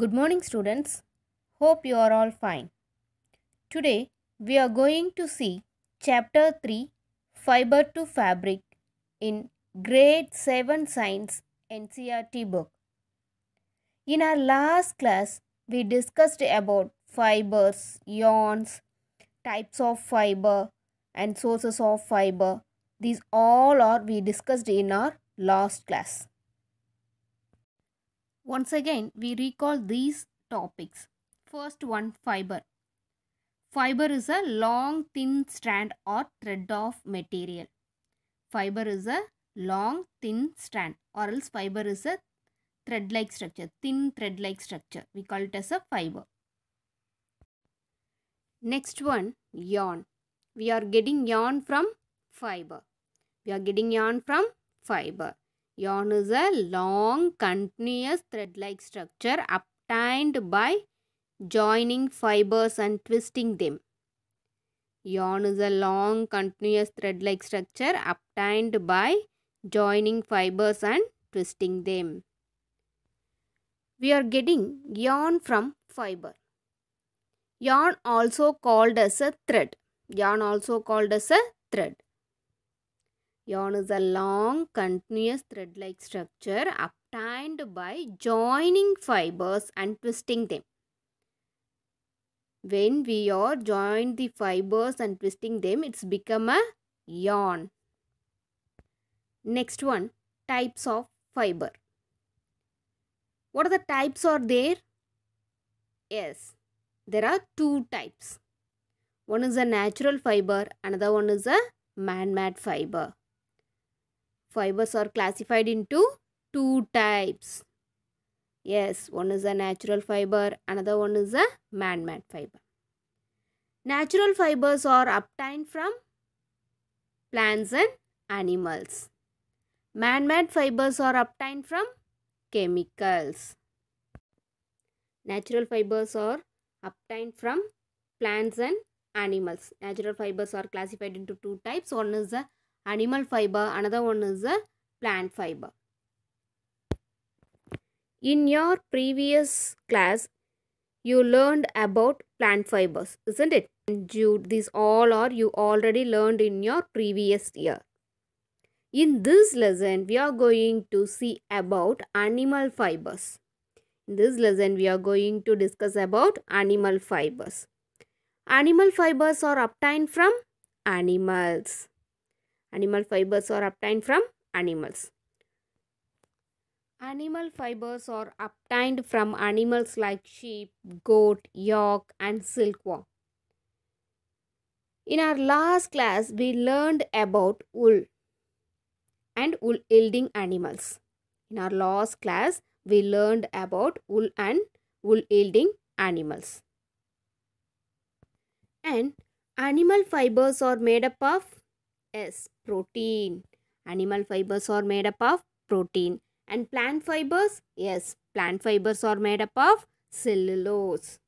Good morning, students. Hope you are all fine. Today, we are going to see Chapter 3 Fiber to Fabric in Grade 7 Science NCRT book. In our last class, we discussed about fibers, yarns, types of fiber, and sources of fiber. These all are we discussed in our last class. Once again, we recall these topics. First one, fiber. Fiber is a long, thin strand or thread of material. Fiber is a long, thin strand or else fiber is a thread-like structure, thin thread-like structure. We call it as a fiber. Next one, yarn. We are getting yarn from fiber. We are getting yarn from fiber. Yarn is a long continuous thread-like structure obtained by joining fibers and twisting them. Yarn is a long continuous thread-like structure obtained by joining fibers and twisting them. We are getting yarn from fiber. Yarn also called as a thread. Yarn also called as a thread. Yarn is a long continuous thread-like structure obtained by joining fibers and twisting them. When we are joined the fibers and twisting them, it's become a yarn. Next one, types of fiber. What are the types are there? Yes, there are two types. One is a natural fiber, another one is a man-made fiber. Fibers are classified into two types. Yes, one is a natural fiber, another one is a man-made fiber. Natural fibers are obtained from plants and animals. Man-made fibers are obtained from chemicals. Natural fibers are obtained from plants and animals. Natural fibers are classified into two types. One is a animal fiber, another one is the plant fiber. In your previous class, you learned about plant fibers, isn't it? And these all are you already learned in your previous year. In this lesson, we are going to see about animal fibers. In this lesson, we are going to discuss about animal fibers. Animal fibers are obtained from animals. Animal fibers are obtained from animals. Animal fibers are obtained from animals like sheep, goat, yak, and silkworm. In our last class, we learned about wool and wool yielding animals. In our last class, we learned about wool and wool yielding animals. And animal fibers are made up of Yes, protein. Animal fibers are made up of protein. And plant fibers? Yes, plant fibers are made up of cellulose.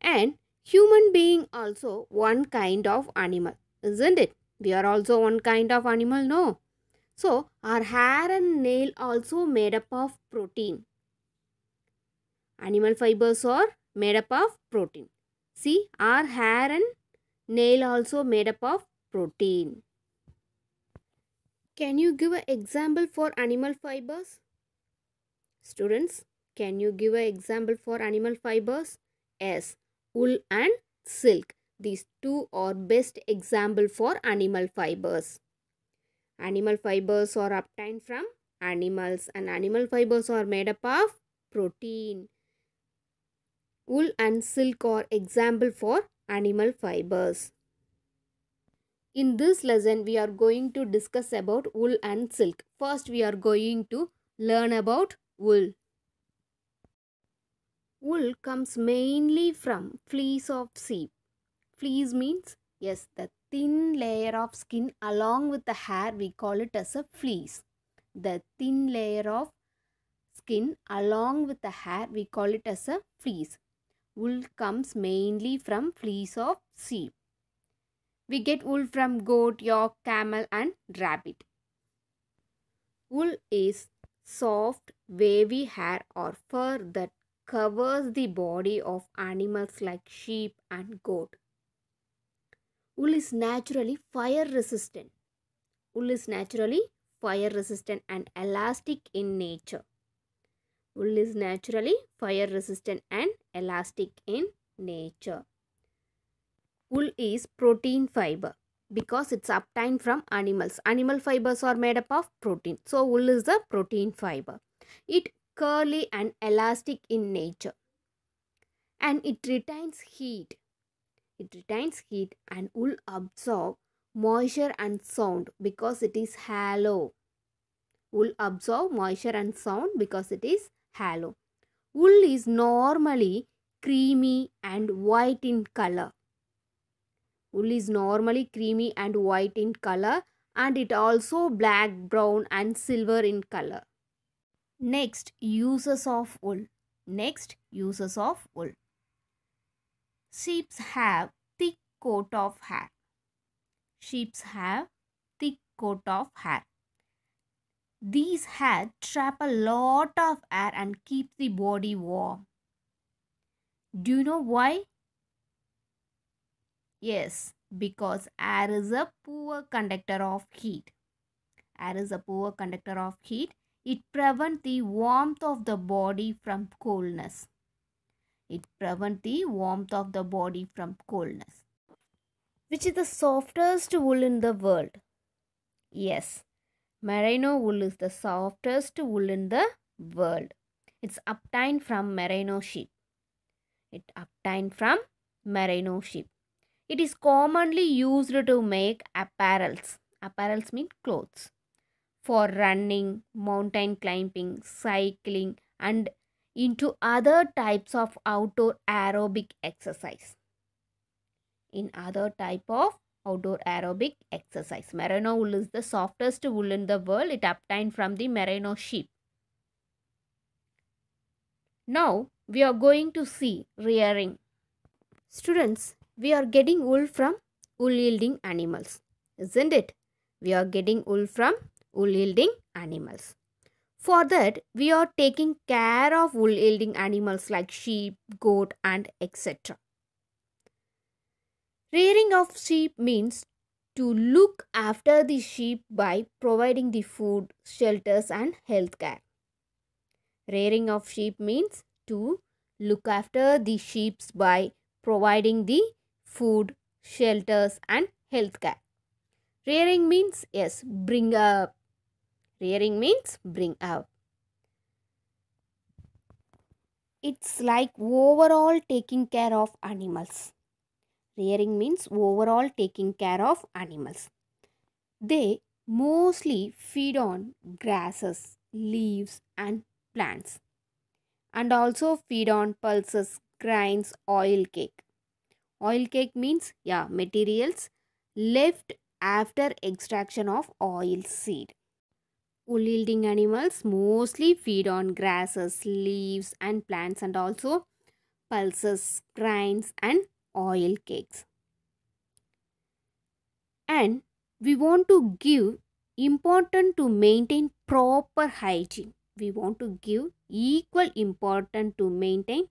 And human being also one kind of animal, isn't it? We are also one kind of animal, no? So, our hair and nail also made up of protein. Animal fibers are made up of protein. See, our hair and nail also made up of protein. Can you give an example for animal fibers? Students, can you give an example for animal fibers? Yes, wool and silk. These two are best example for animal fibers. Animal fibers are obtained from animals and animal fibers are made up of protein. Wool and silk are example for animal fibers. In this lesson, we are going to discuss about wool and silk. First, we are going to learn about wool. Wool comes mainly from fleece of sheep. Fleece means, yes, the thin layer of skin along with the hair, we call it as a fleece. The thin layer of skin along with the hair, we call it as a fleece. Wool comes mainly from fleece of sheep. We get wool from goat, yak, camel and rabbit. Wool is soft, wavy hair or fur that covers the body of animals like sheep and goat. Wool is naturally fire resistant. Wool is naturally fire resistant and elastic in nature. Wool is naturally fire resistant and elastic in nature wool is protein fiber because it's obtained from animals. Animal fibers are made up of protein. So wool is the protein fiber. It curly and elastic in nature. And it retains heat. It retains heat and wool absorb moisture and sound because it is hollow. Wool absorb moisture and sound because it is hollow. Wool is normally creamy and white in color. Wool is normally creamy and white in color and it also black, brown and silver in color. Next, uses of wool. Next, uses of wool. Sheeps have thick coat of hair. Sheeps have thick coat of hair. These hair trap a lot of air and keep the body warm. Do you know why? Yes, because air is a poor conductor of heat. Air is a poor conductor of heat. It prevents the warmth of the body from coldness. It prevents the warmth of the body from coldness. Which is the softest wool in the world? Yes, merino wool is the softest wool in the world. It's obtained from merino sheep. It obtained from merino sheep. It is commonly used to make apparels. Apparels mean clothes for running, mountain climbing, cycling, and into other types of outdoor aerobic exercise. In other type of outdoor aerobic exercise. Merino wool is the softest wool in the world. It obtained from the merino sheep. Now we are going to see rearing. Students, we are getting wool from wool yielding animals isn't it we are getting wool from wool yielding animals for that we are taking care of wool yielding animals like sheep goat and etc rearing of sheep means to look after the sheep by providing the food shelters and health care rearing of sheep means to look after the sheep by providing the food, shelters, and healthcare. Rearing means, yes, bring up. Rearing means bring up. It's like overall taking care of animals. Rearing means overall taking care of animals. They mostly feed on grasses, leaves, and plants, and also feed on pulses, grains, oil cake. Oil cake means, yeah, materials left after extraction of oil seed. Wool yielding animals mostly feed on grasses, leaves, and plants, and also pulses, grains, and oil cakes. And we want to give important to maintain proper hygiene. We want to give equal important to maintain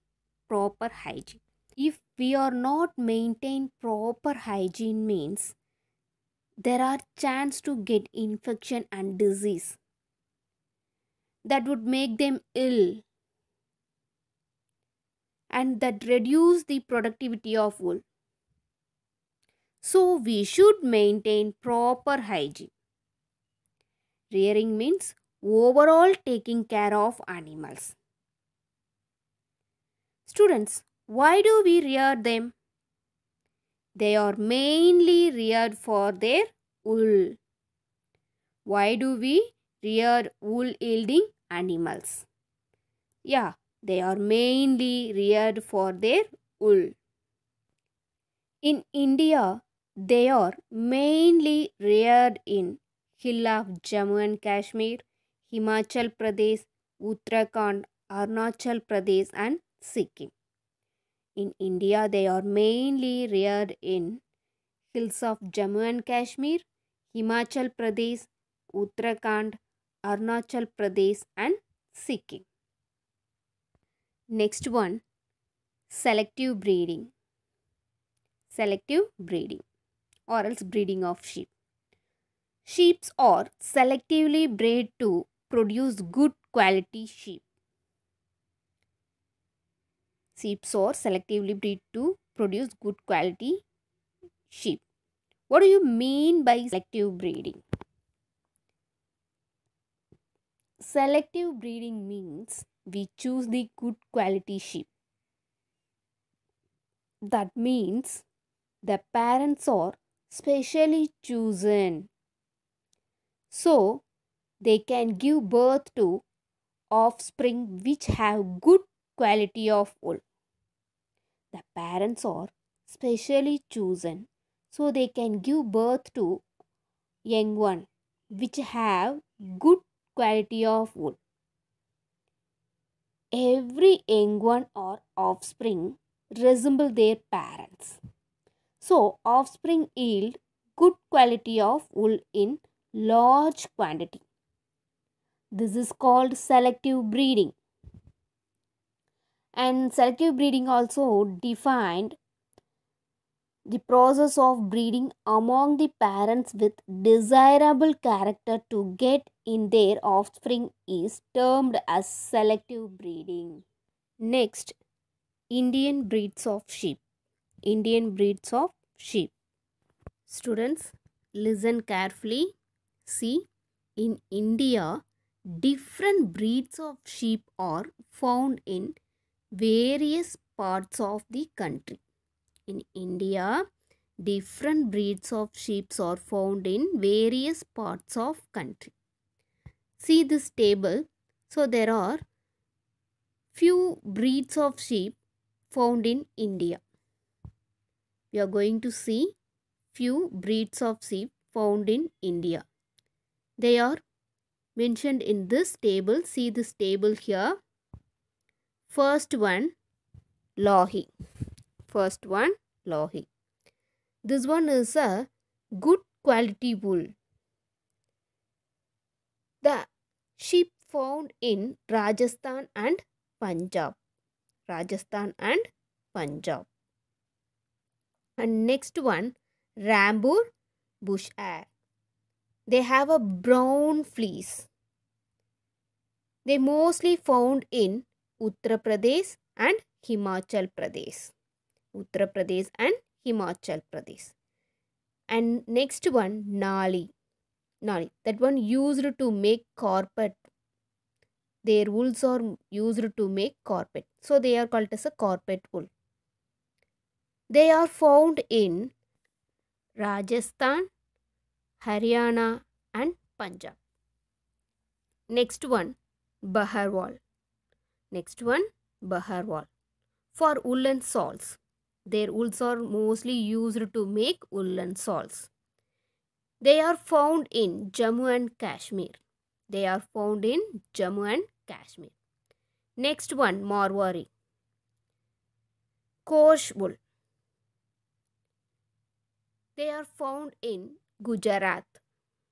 proper hygiene. If we are not maintain proper hygiene means there are chance to get infection and disease that would make them ill and that reduce the productivity of wool so we should maintain proper hygiene rearing means overall taking care of animals students why do we rear them? They are mainly reared for their wool. Why do we rear wool yielding animals? Yeah, they are mainly reared for their wool. In India, they are mainly reared in hill of Jammu and Kashmir, Himachal Pradesh, Uttarakhand, Arunachal Pradesh and Sikkim. In India, they are mainly reared in hills of Jammu and Kashmir, Himachal Pradesh, Uttarakhand, Arunachal Pradesh, and Sikkim. Next one selective breeding. Selective breeding or else breeding of sheep. Sheep are selectively bred to produce good quality sheep sheep source selectively breed to produce good quality sheep. What do you mean by selective breeding? Selective breeding means we choose the good quality sheep. That means the parents are specially chosen so they can give birth to offspring which have good quality of wool. The parents are specially chosen so they can give birth to young one which have good quality of wool. Every young one or offspring resemble their parents. So offspring yield good quality of wool in large quantity. This is called selective breeding and selective breeding also defined the process of breeding among the parents with desirable character to get in their offspring is termed as selective breeding. Next, Indian breeds of sheep. Indian breeds of sheep. Students, listen carefully. See, in India, different breeds of sheep are found in various parts of the country. In India, different breeds of sheep are found in various parts of country. See this table. So there are few breeds of sheep found in India. We are going to see few breeds of sheep found in India. They are mentioned in this table. See this table here. First one, Lohi. First one, Lohi. This one is a good quality wool. The sheep found in Rajasthan and Punjab. Rajasthan and Punjab. And next one, Rambur bush air. They have a brown fleece. They mostly found in Uttar Pradesh and Himachal Pradesh. Uttar Pradesh and Himachal Pradesh. And next one, Nali. Nali. That one used to make carpet. Their wools are used to make carpet. So they are called as a carpet wool. They are found in Rajasthan, Haryana, and Punjab. Next one, Baharwal. Next one, Bahar For woolen salts. their wools are mostly used to make woolen salts. They are found in Jammu and Kashmir. They are found in Jammu and Kashmir. Next one, Marwari. Kosh wool. They are found in Gujarat.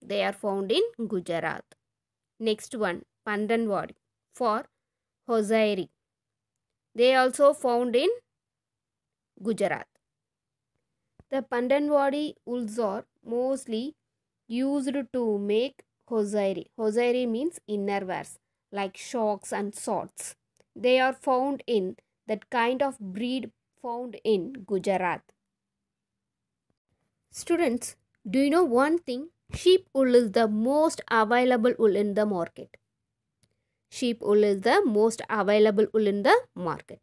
They are found in Gujarat. Next one, Pandanwari For Hosiery. They also found in Gujarat. The Pandanwadi wools are mostly used to make hosiery. Hosiery means innerwears like shocks and swords. They are found in that kind of breed found in Gujarat. Students, do you know one thing? Sheep wool is the most available wool in the market sheep wool is the most available wool in the market.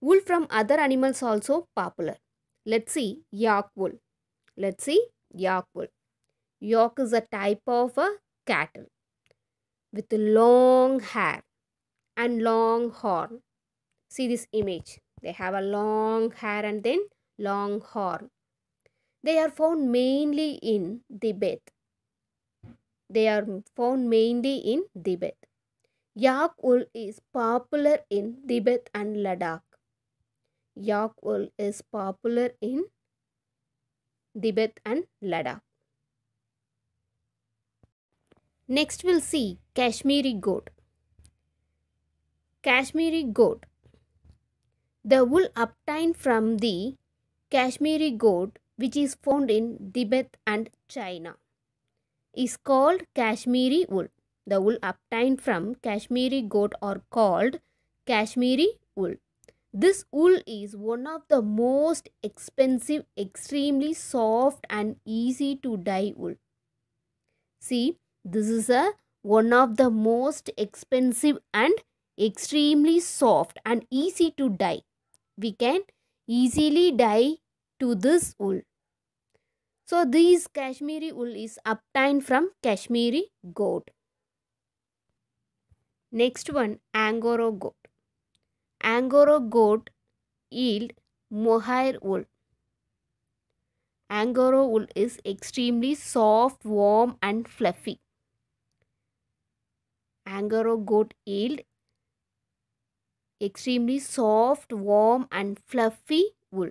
Wool from other animals also popular. Let's see yak wool. Let's see yak wool. Yak is a type of a cattle with long hair and long horn. See this image. They have a long hair and then long horn. They are found mainly in Tibet. They are found mainly in Tibet. Yak wool is popular in Tibet and Ladakh. Yak wool is popular in Tibet and Ladakh. Next we'll see Kashmiri goat. Kashmiri goat. The wool obtained from the Kashmiri goat which is found in Tibet and China is called Kashmiri wool. The wool obtained from Kashmiri goat are called Kashmiri wool. This wool is one of the most expensive, extremely soft and easy to dye wool. See, this is a one of the most expensive and extremely soft and easy to dye. We can easily dye to this wool. So, this Kashmiri wool is obtained from Kashmiri goat. Next one, Angora goat. Angora goat yield mohair wool. Angora wool is extremely soft, warm and fluffy. Angora goat yield extremely soft, warm and fluffy wool.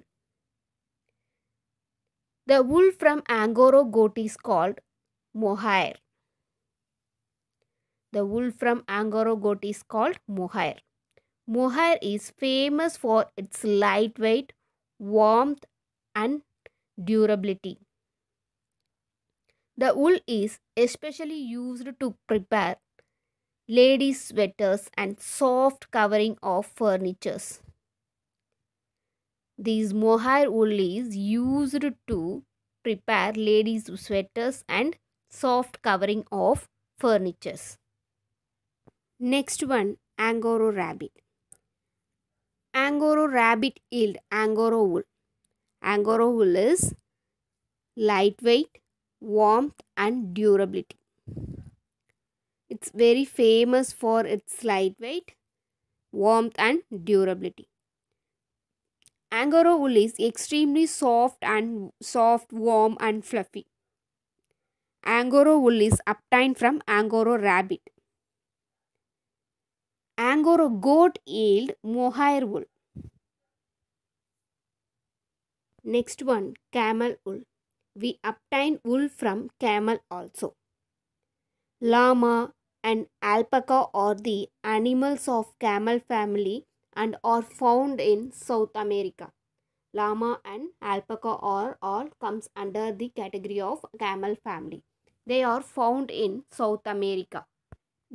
The wool from Angora goat is called mohair. The wool from Angora goat is called mohair. Mohair is famous for its lightweight, warmth, and durability. The wool is especially used to prepare ladies' sweaters and soft covering of furnitures. These mohair wool is used to prepare ladies' sweaters and soft covering of furnitures. Next one, Angoro rabbit. Angoro rabbit yield Angoro wool. Angoro wool is lightweight, warmth and durability. It's very famous for its lightweight, warmth and durability. Angoro wool is extremely soft and soft, warm and fluffy. Angoro wool is obtained from Angoro rabbit. Angora or goat yield mohair wool. Next one, camel wool. We obtain wool from camel also. Llama and alpaca are the animals of camel family and are found in South America. Llama and alpaca are all comes under the category of camel family. They are found in South America.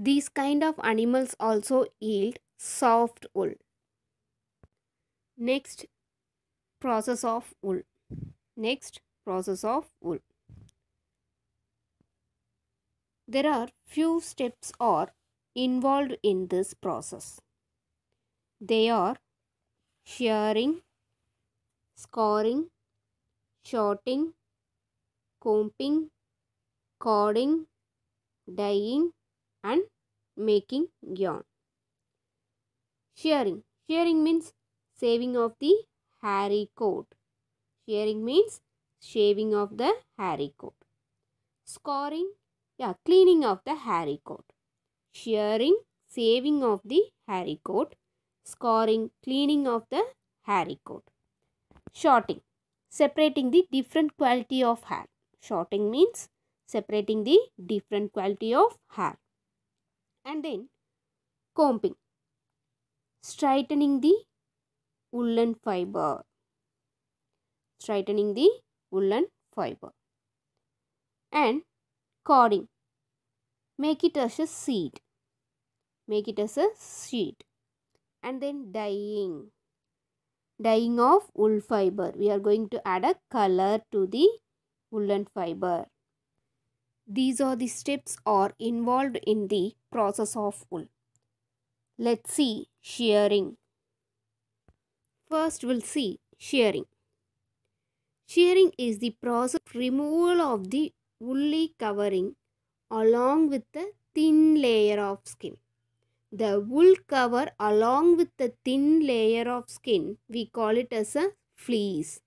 These kind of animals also yield soft wool. Next process of wool. Next process of wool. There are few steps are involved in this process. They are shearing, scoring, shorting, combing, cording, dyeing, and making yarn. Shearing. Shearing means saving of the hairy coat. Shearing means shaving of the hairy coat. Scoring. Yeah, cleaning of the hairy coat. Shearing, saving of the hairy coat. Scoring, cleaning of the hairy coat. Shorting. Separating the different quality of hair. Shorting means separating the different quality of hair and then combing straightening the woolen fiber straightening the woolen fiber and cording make it as a sheet make it as a sheet and then dyeing dyeing of wool fiber we are going to add a color to the woolen fiber these are the steps are involved in the process of wool. Let's see shearing. First we'll see shearing. Shearing is the process of removal of the woolly covering along with the thin layer of skin. The wool cover along with the thin layer of skin, we call it as a fleece.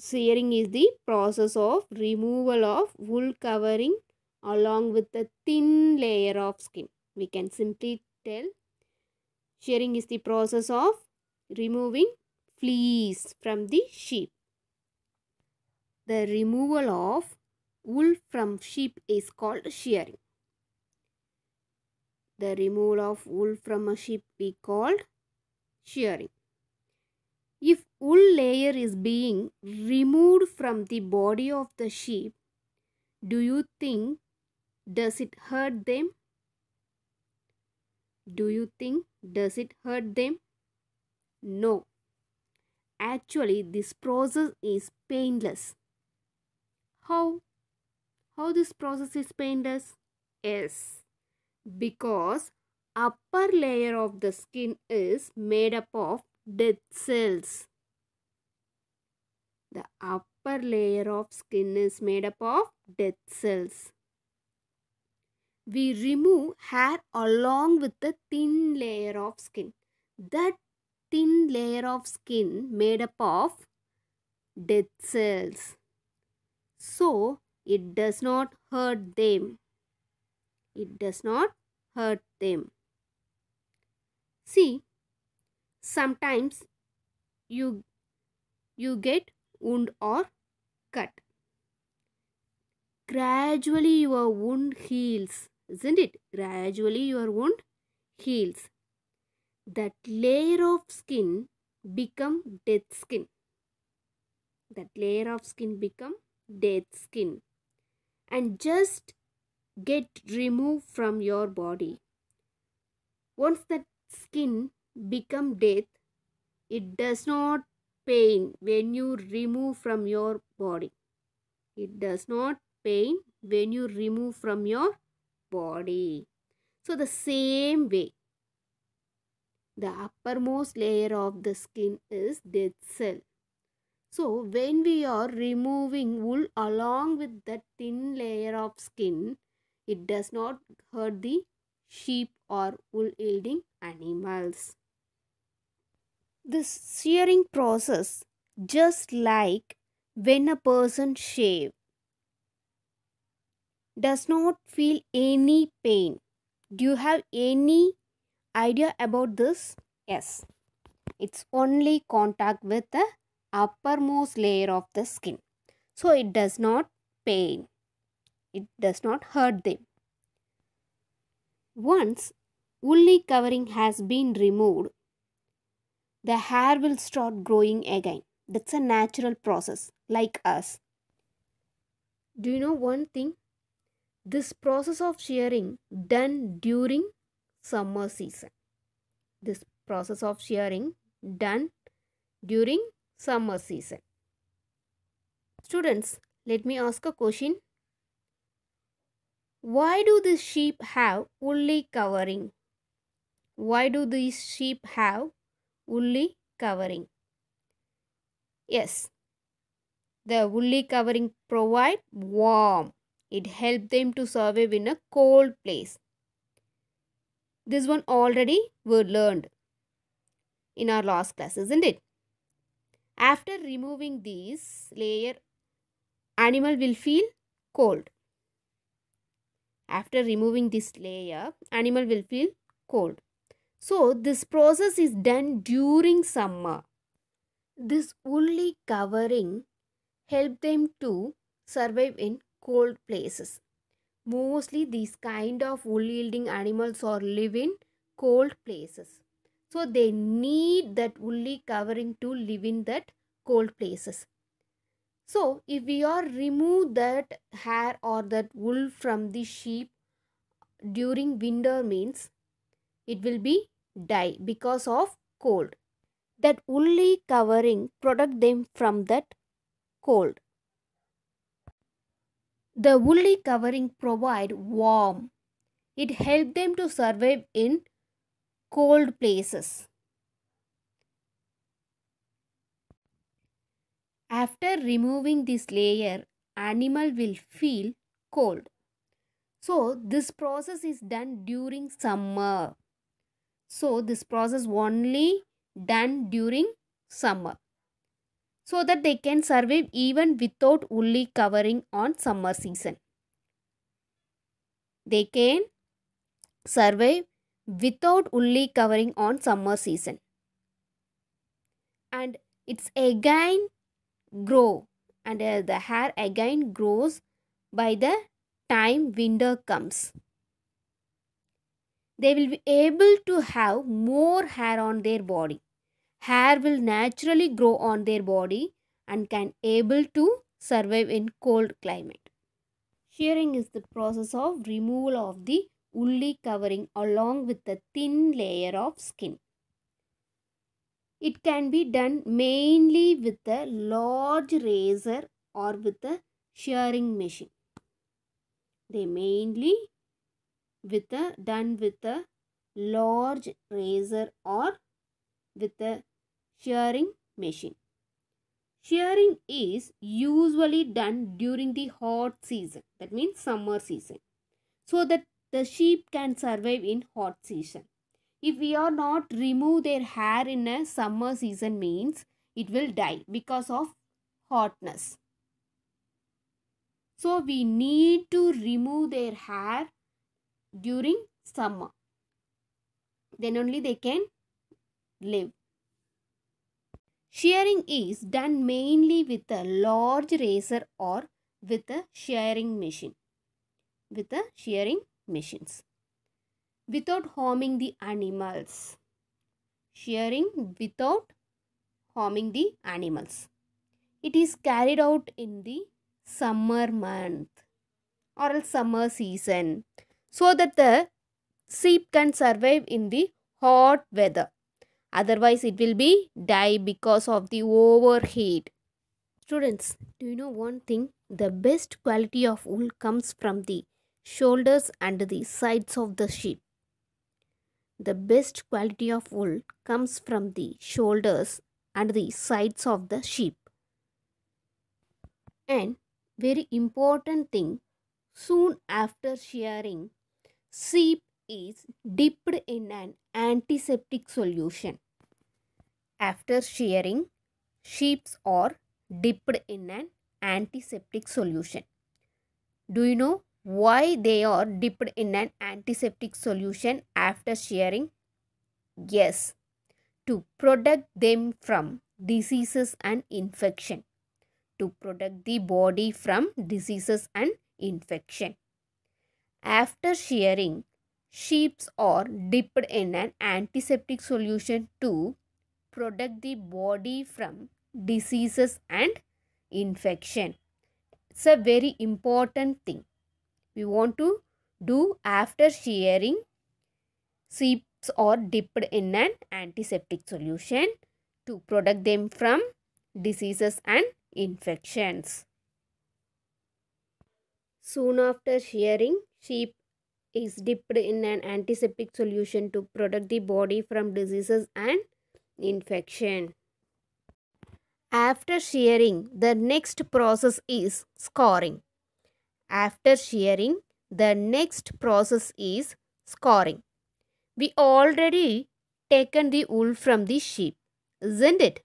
Shearing is the process of removal of wool covering along with a thin layer of skin. We can simply tell shearing is the process of removing fleece from the sheep. The removal of wool from sheep is called shearing. The removal of wool from a sheep we called shearing. If wool layer is being removed from the body of the sheep, do you think does it hurt them? Do you think does it hurt them? No. Actually, this process is painless. How? How this process is painless? Yes. Because upper layer of the skin is made up of dead cells. The upper layer of skin is made up of dead cells we remove hair along with the thin layer of skin. That thin layer of skin made up of dead cells. So it does not hurt them. It does not hurt them. See, sometimes you you get wound or cut. Gradually your wound heals isn't it? Gradually your wound heals. That layer of skin become dead skin. That layer of skin become dead skin. And just get removed from your body. Once that skin become dead, it does not pain when you remove from your body. It does not pain when you remove from your body. So, the same way, the uppermost layer of the skin is dead cell. So, when we are removing wool along with the thin layer of skin, it does not hurt the sheep or wool yielding animals. This shearing process, just like when a person shaves, does not feel any pain. Do you have any idea about this? Yes, it's only contact with the uppermost layer of the skin. So it does not pain. It does not hurt them. Once woolly covering has been removed, the hair will start growing again. That's a natural process, like us. Do you know one thing? This process of shearing done during summer season. This process of shearing done during summer season. Students, let me ask a question. Why do these sheep have woolly covering? Why do these sheep have woolly covering? Yes, the woolly covering provide warm. It helped them to survive in a cold place. This one already were learned in our last class, isn't it? After removing this layer, animal will feel cold. After removing this layer, animal will feel cold. So this process is done during summer. This woolly covering help them to survive in cold places. Mostly these kind of wool yielding animals or live in cold places. So they need that woolly covering to live in that cold places. So if we are remove that hair or that wool from the sheep during winter means it will be die because of cold. That woolly covering protect them from that cold. The woolly covering provide warm. It help them to survive in cold places. After removing this layer, animal will feel cold. So this process is done during summer. So this process only done during summer so that they can survive even without woolly covering on summer season. They can survive without woolly covering on summer season. And it's again grow and uh, the hair again grows by the time winter comes. They will be able to have more hair on their body hair will naturally grow on their body and can able to survive in cold climate. Shearing is the process of removal of the woolly covering along with the thin layer of skin. It can be done mainly with a large razor or with a shearing machine. They mainly with a done with a large razor or with a shearing machine. Shearing is usually done during the hot season, that means summer season, so that the sheep can survive in hot season. If we are not remove their hair in a summer season means it will die because of hotness. So we need to remove their hair during summer. Then only they can live. Shearing is done mainly with a large razor or with a shearing machine. With a shearing machines. Without harming the animals. Shearing without harming the animals. It is carried out in the summer month or summer season so that the sheep can survive in the hot weather otherwise it will be die because of the overheat students do you know one thing the best quality of wool comes from the shoulders and the sides of the sheep the best quality of wool comes from the shoulders and the sides of the sheep and very important thing soon after shearing sheep is dipped in an antiseptic solution. After shearing, sheeps are dipped in an antiseptic solution. Do you know why they are dipped in an antiseptic solution after shearing? Yes, to protect them from diseases and infection. To protect the body from diseases and infection. After shearing, Sheeps are dipped in an antiseptic solution to protect the body from diseases and infection. It's a very important thing we want to do after shearing. Sheeps are dipped in an antiseptic solution to protect them from diseases and infections. Soon after shearing, sheep is dipped in an antiseptic solution to protect the body from diseases and infection. After shearing, the next process is scoring. After shearing, the next process is scoring. We already taken the wool from the sheep, isn't it?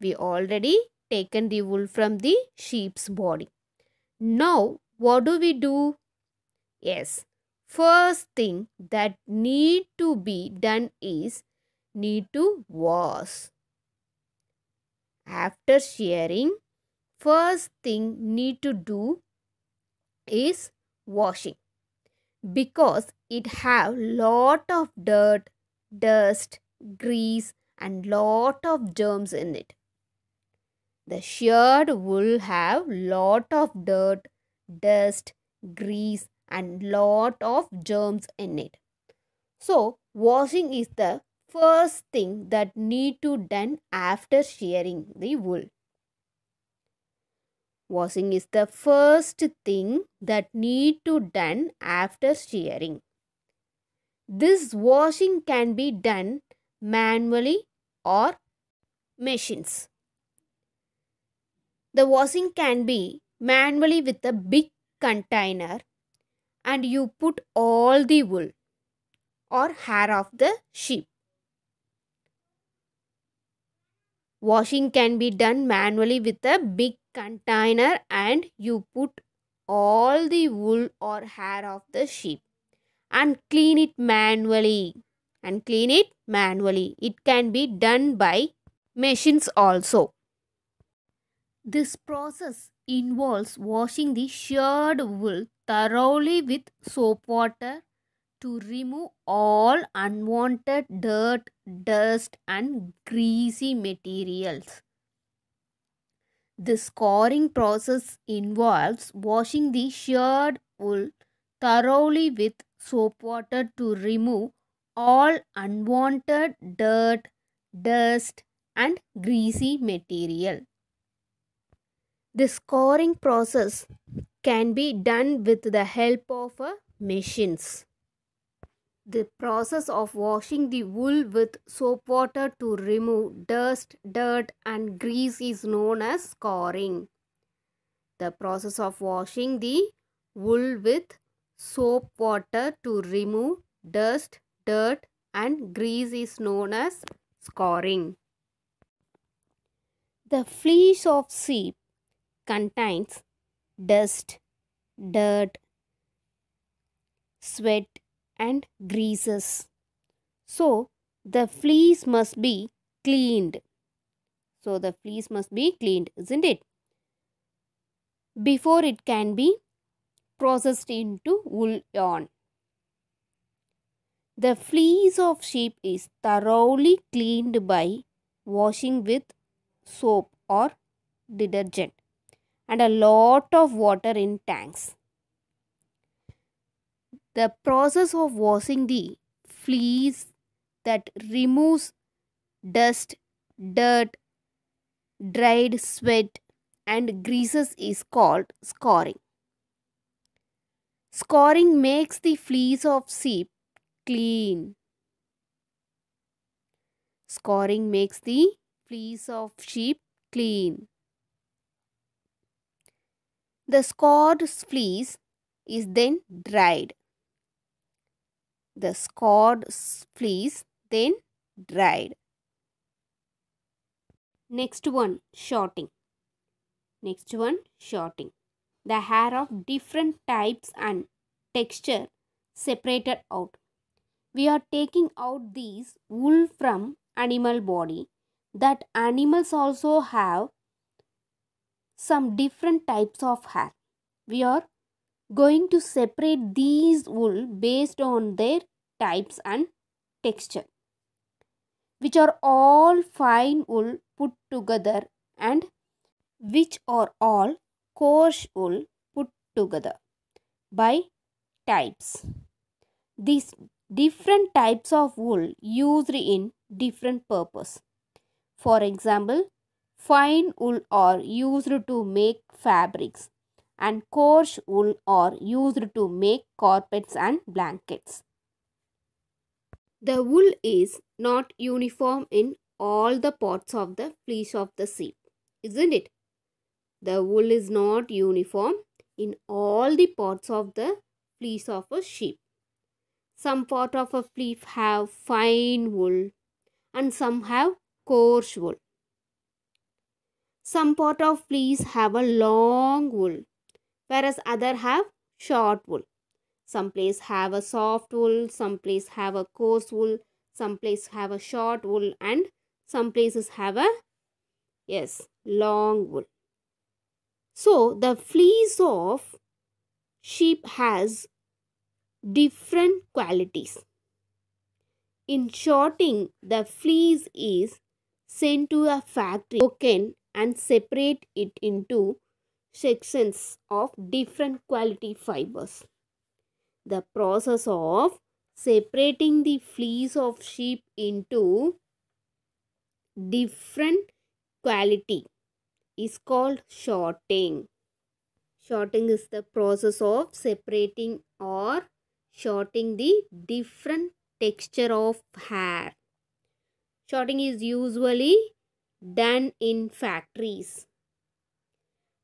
We already taken the wool from the sheep's body. Now, what do we do? Yes, first thing that need to be done is need to wash. After shearing, first thing need to do is washing because it have lot of dirt, dust, grease and lot of germs in it. The sheared will have lot of dirt, dust, grease and lot of germs in it so washing is the first thing that need to done after shearing the wool washing is the first thing that need to done after shearing this washing can be done manually or machines. The washing can be manually with a big container and you put all the wool or hair of the sheep. Washing can be done manually with a big container and you put all the wool or hair of the sheep and clean it manually and clean it manually. It can be done by machines also. This process involves washing the sheared wool thoroughly with soap water to remove all unwanted dirt, dust, and greasy materials. The scoring process involves washing the sheared wool thoroughly with soap water to remove all unwanted dirt, dust, and greasy material. The scoring process can be done with the help of uh, machines. The process of washing the wool with soap water to remove dust, dirt and grease is known as scouring. The process of washing the wool with soap water to remove dust, dirt and grease is known as scouring. The fleece of sheep contains dust, dirt, sweat, and greases. So, the fleece must be cleaned. So, the fleece must be cleaned, isn't it? Before it can be processed into wool yarn. The fleece of sheep is thoroughly cleaned by washing with soap or detergent and a lot of water in tanks. The process of washing the fleece that removes dust, dirt, dried sweat, and greases is called scoring. Scoring makes the fleece of sheep clean. Scoring makes the fleece of sheep clean. The scored fleece is then dried. The scored fleece then dried. Next one, shorting. Next one, shorting. The hair of different types and texture separated out. We are taking out these wool from animal body that animals also have some different types of hair. We are going to separate these wool based on their types and texture which are all fine wool put together and which are all coarse wool put together by types. These different types of wool used in different purpose. For example, Fine wool are used to make fabrics and coarse wool are used to make carpets and blankets. The wool is not uniform in all the parts of the fleece of the sheep, isn't it? The wool is not uniform in all the parts of the fleece of a sheep. Some part of a fleece have fine wool and some have coarse wool. Some pot of fleece have a long wool, whereas other have short wool. Some place have a soft wool, some place have a coarse wool, some place have a short wool, and some places have a yes long wool. So the fleece of sheep has different qualities. In shorting, the fleece is sent to a factory, broken and separate it into sections of different quality fibers. The process of separating the fleece of sheep into different quality is called shorting. Shorting is the process of separating or shorting the different texture of hair. Shorting is usually done in factories.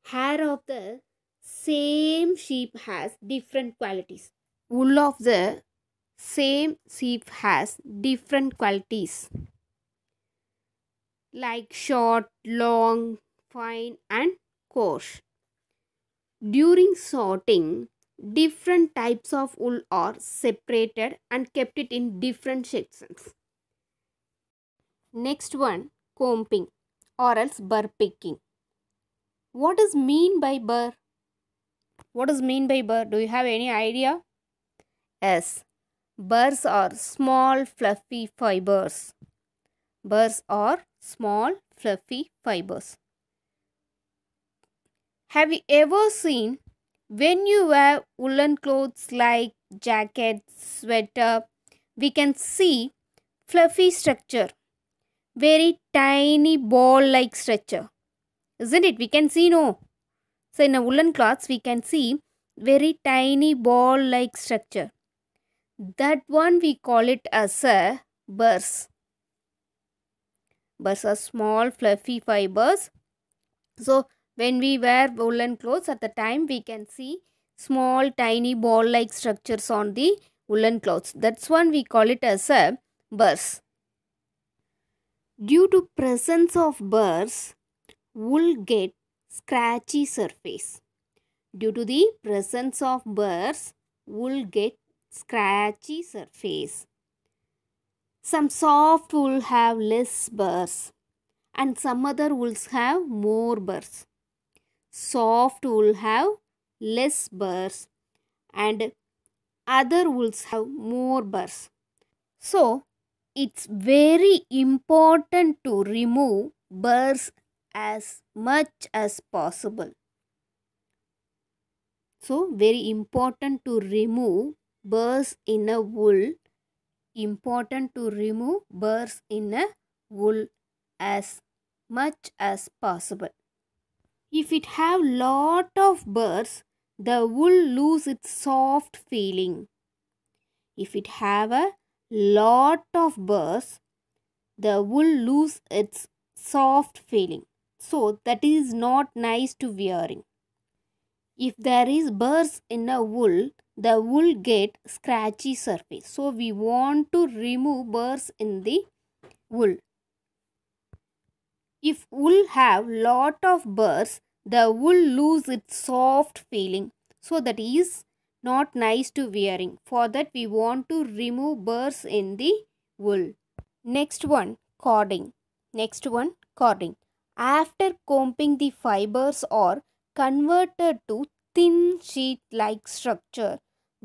Hair of the same sheep has different qualities. Wool of the same sheep has different qualities like short, long, fine, and coarse. During sorting, different types of wool are separated and kept it in different sections. Next one combing or else burr picking. What is mean by burr? What is mean by burr? Do you have any idea? Yes, burrs are small fluffy fibers. Burrs are small fluffy fibers. Have you ever seen when you wear woolen clothes like jacket, sweater, we can see fluffy structure very tiny ball like structure. Isn't it? We can see no. So in a woolen cloth we can see very tiny ball like structure. That one we call it as a burrs. Burrs are small fluffy fibers. So when we wear woolen clothes at the time we can see small tiny ball like structures on the woolen clothes. That's one we call it as a burrs due to presence of burrs wool get scratchy surface due to the presence of burrs wool get scratchy surface some soft wool have less burrs and some other wools have more burrs soft wool have less burrs and other wools have more burrs so it's very important to remove burrs as much as possible. So, very important to remove burrs in a wool. Important to remove burrs in a wool as much as possible. If it have lot of burrs, the wool lose its soft feeling. If it have a lot of burrs, the wool lose its soft feeling. So that is not nice to wearing. If there is burrs in a wool, the wool get scratchy surface. So we want to remove burrs in the wool. If wool have lot of burrs, the wool lose its soft feeling. So that is not nice to wearing. For that we want to remove burrs in the wool. Next one cording. Next one cording. After combing the fibers or converted to thin sheet like structure.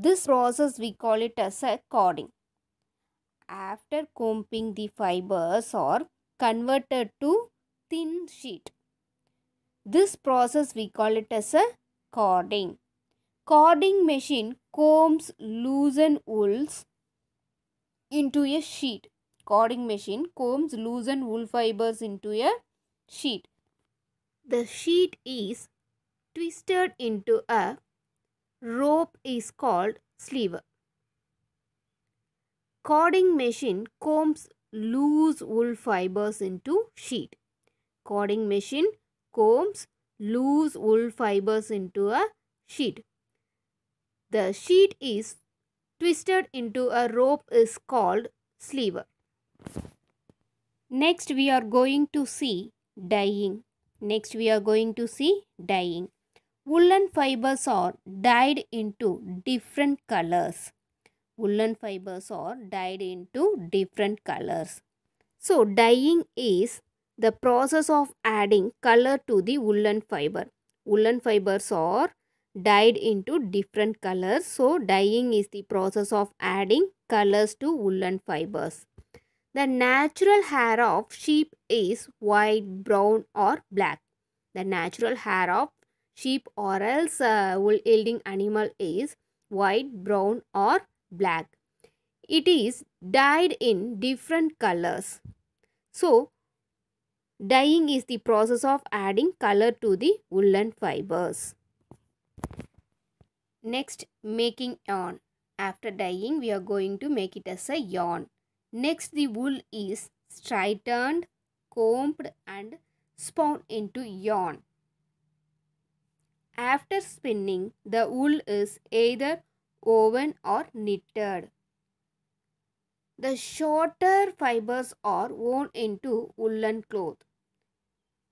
This process we call it as a cording. After combing the fibers or converted to thin sheet. This process we call it as a cording. Cording machine combs loosened wools into a sheet. Cording machine combs loosened wool fibers into a sheet. The sheet is twisted into a rope is called sleeve. Cording machine combs loose wool fibers into sheet. Cording machine combs loose wool fibers into a sheet the sheet is twisted into a rope is called sliver. Next we are going to see dyeing. Next we are going to see dyeing. Woolen fibers are dyed into different colors. Woolen fibers are dyed into different colors. So dyeing is the process of adding color to the woolen fiber. Woolen fibers are dyed into different colors. So dyeing is the process of adding colors to woolen fibers. The natural hair of sheep is white, brown or black. The natural hair of sheep or else uh, wool yielding animal is white, brown or black. It is dyed in different colors. So, dyeing is the process of adding color to the woolen fibers. Next, making yarn. After dyeing, we are going to make it as a yarn. Next, the wool is straightened, combed and spun into yarn. After spinning, the wool is either woven or knitted. The shorter fibers are woven into woolen cloth.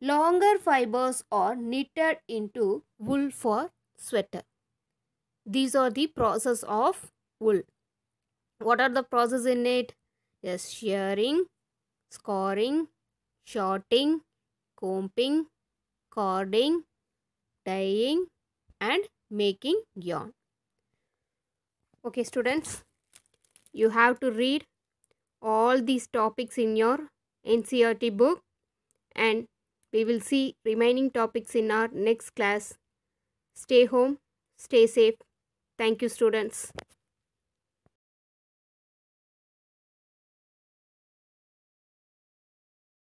Longer fibers are knitted into wool for sweater these are the process of wool what are the process in it yes shearing scoring shorting combing cording dyeing and making yarn okay students you have to read all these topics in your ncrt book and we will see remaining topics in our next class stay home stay safe Thank you students.